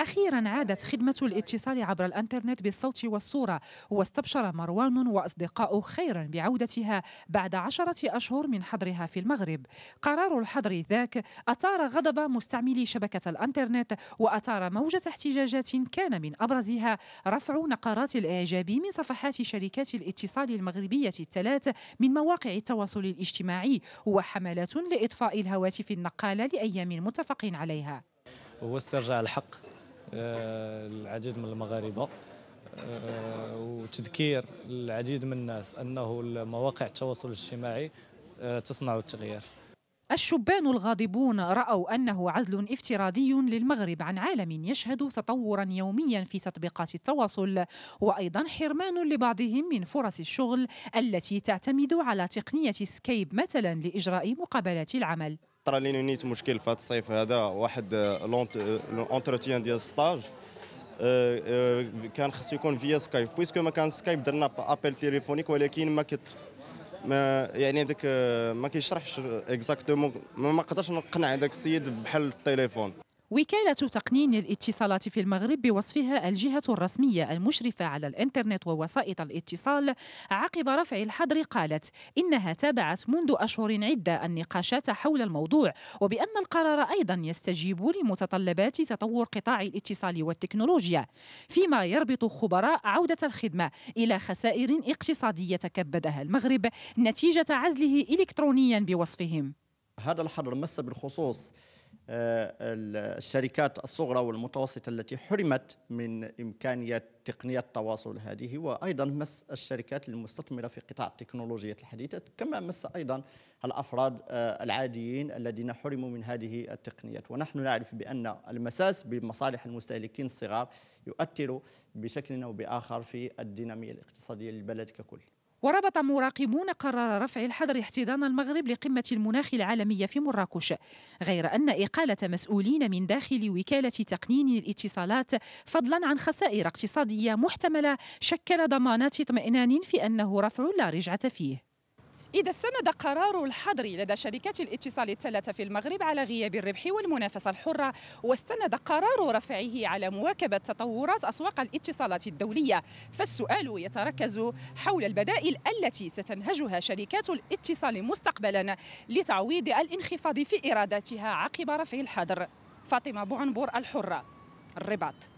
أخيرا عادت خدمة الاتصال عبر الأنترنت بالصوت والصورة واستبشر مروان وأصدقاؤه خيرا بعودتها بعد عشرة أشهر من حظرها في المغرب قرار الحظر ذاك أثار غضب مستعملي شبكة الأنترنت وأثار موجة احتجاجات كان من أبرزها رفع نقرات الإعجاب من صفحات شركات الاتصال المغربية الثلاث من مواقع التواصل الاجتماعي وحملات لإطفاء الهواتف النقالة لأيام متفق عليها هو استرجاع الحق آه، العديد من المغاربه آه، وتذكير العديد من الناس انه مواقع التواصل الاجتماعي آه، تصنع التغيير الشبان الغاضبون رأوا أنه عزل افتراضي للمغرب عن عالم يشهد تطورا يوميا في تطبيقات التواصل وأيضا حرمان لبعضهم من فرص الشغل التي تعتمد على تقنية سكايب مثلا لإجراء مقابلات العمل طرا لي نيت مشكل في هذا الصيف هذا واحد آه، آه، لونتروتيان ديال ستاج آه، كان خصو يكون فيا سكايب بويسكو ما كان سكايب درنا ابل تليفونيك ولكن ما كت ما يعني هذاك ما كيشرحش اكزاكتومون ما, قدرش نقنع هذاك السيد بحال التليفون وكالة تقنين الاتصالات في المغرب بوصفها الجهة الرسمية المشرفة على الإنترنت ووسائط الاتصال عقب رفع الحظر قالت إنها تابعت منذ أشهر عدة النقاشات حول الموضوع وبأن القرار أيضا يستجيب لمتطلبات تطور قطاع الاتصال والتكنولوجيا فيما يربط خبراء عودة الخدمة إلى خسائر اقتصادية تكبدها المغرب نتيجة عزله إلكترونيا بوصفهم هذا الحظر مس بالخصوص آه، الشركات الصغرى والمتوسطة التي حرمت من إمكانية تقنية التواصل هذه وأيضا مس الشركات المستثمرة في قطاع التكنولوجيا الحديثة كما مس أيضا الأفراد آه، العاديين الذين حرموا من هذه التقنيات ونحن نعرف بأن المساس بمصالح المستهلكين الصغار يؤثر بشكل أو بآخر في الدينامية الاقتصادية للبلد ككل وربط مراقبون قرار رفع الحظر احتضان المغرب لقمة المناخ العالمية في مراكش غير أن إقالة مسؤولين من داخل وكالة تقنين الاتصالات فضلا عن خسائر اقتصادية محتملة شكل ضمانات اطمئنان في أنه رفع لا رجعة فيه إذا استند قرار الحظر لدى شركات الاتصال الثلاثة في المغرب على غياب الربح والمنافسة الحرة واستند قرار رفعه على مواكبة تطورات أسواق الاتصالات الدولية فالسؤال يتركز حول البدائل التي ستنهجها شركات الاتصال مستقبلا لتعويض الانخفاض في إيراداتها عقب رفع الحظر فاطمة بوعنبور الحرة الرباط